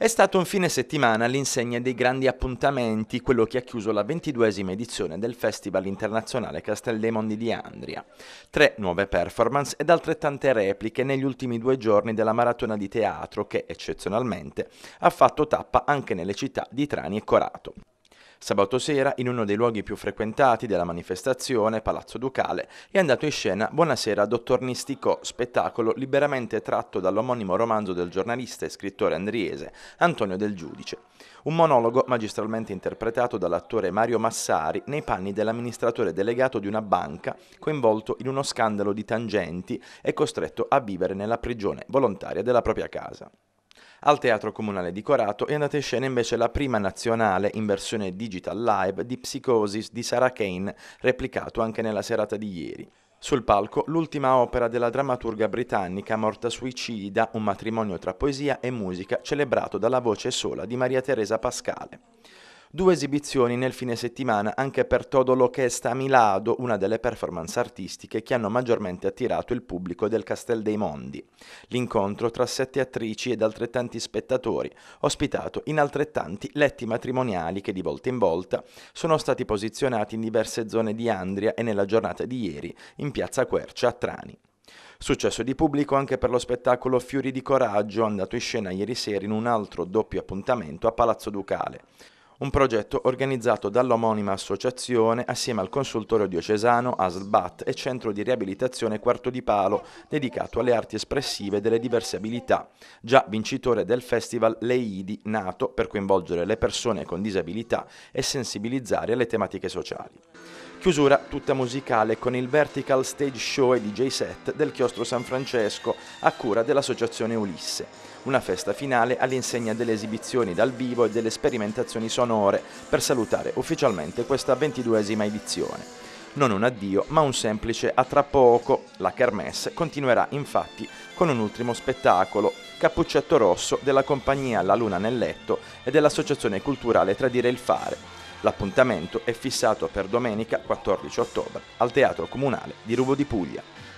È stato un fine settimana all'insegna dei grandi appuntamenti, quello che ha chiuso la ventiduesima edizione del Festival Internazionale Castel dei Mondi di Andria. Tre nuove performance ed altrettante repliche negli ultimi due giorni della maratona di teatro che, eccezionalmente, ha fatto tappa anche nelle città di Trani e Corato. Sabato sera, in uno dei luoghi più frequentati della manifestazione, Palazzo Ducale, è andato in scena Buonasera Dottor Nisticò, spettacolo liberamente tratto dall'omonimo romanzo del giornalista e scrittore andriese Antonio Del Giudice. Un monologo magistralmente interpretato dall'attore Mario Massari nei panni dell'amministratore delegato di una banca coinvolto in uno scandalo di tangenti e costretto a vivere nella prigione volontaria della propria casa. Al Teatro Comunale di Corato è andata in scena invece la prima nazionale in versione digital live di Psicosis di Sarah Kane, replicato anche nella serata di ieri. Sul palco l'ultima opera della drammaturga britannica morta suicida, un matrimonio tra poesia e musica celebrato dalla voce sola di Maria Teresa Pascale. Due esibizioni nel fine settimana anche per Todo l'Ochesta Milado, una delle performance artistiche che hanno maggiormente attirato il pubblico del Castel dei Mondi. L'incontro tra sette attrici ed altrettanti spettatori, ospitato in altrettanti letti matrimoniali che di volta in volta sono stati posizionati in diverse zone di Andria e nella giornata di ieri in piazza Quercia a Trani. Successo di pubblico anche per lo spettacolo Fiori di Coraggio, andato in scena ieri sera in un altro doppio appuntamento a Palazzo Ducale un progetto organizzato dall'omonima associazione assieme al consultorio diocesano, ASLBAT e Centro di Riabilitazione Quarto di Palo, dedicato alle arti espressive delle diverse abilità, già vincitore del festival Leidi, nato per coinvolgere le persone con disabilità e sensibilizzare alle tematiche sociali. Chiusura tutta musicale con il Vertical Stage Show e DJ set del Chiostro San Francesco a cura dell'associazione Ulisse una festa finale all'insegna delle esibizioni dal vivo e delle sperimentazioni sonore per salutare ufficialmente questa ventiduesima edizione. Non un addio, ma un semplice a tra poco. La Kermesse continuerà infatti con un ultimo spettacolo, Cappuccetto Rosso della compagnia La Luna nel Letto e dell'associazione culturale Tradire il Fare. L'appuntamento è fissato per domenica 14 ottobre al Teatro Comunale di Rubo di Puglia.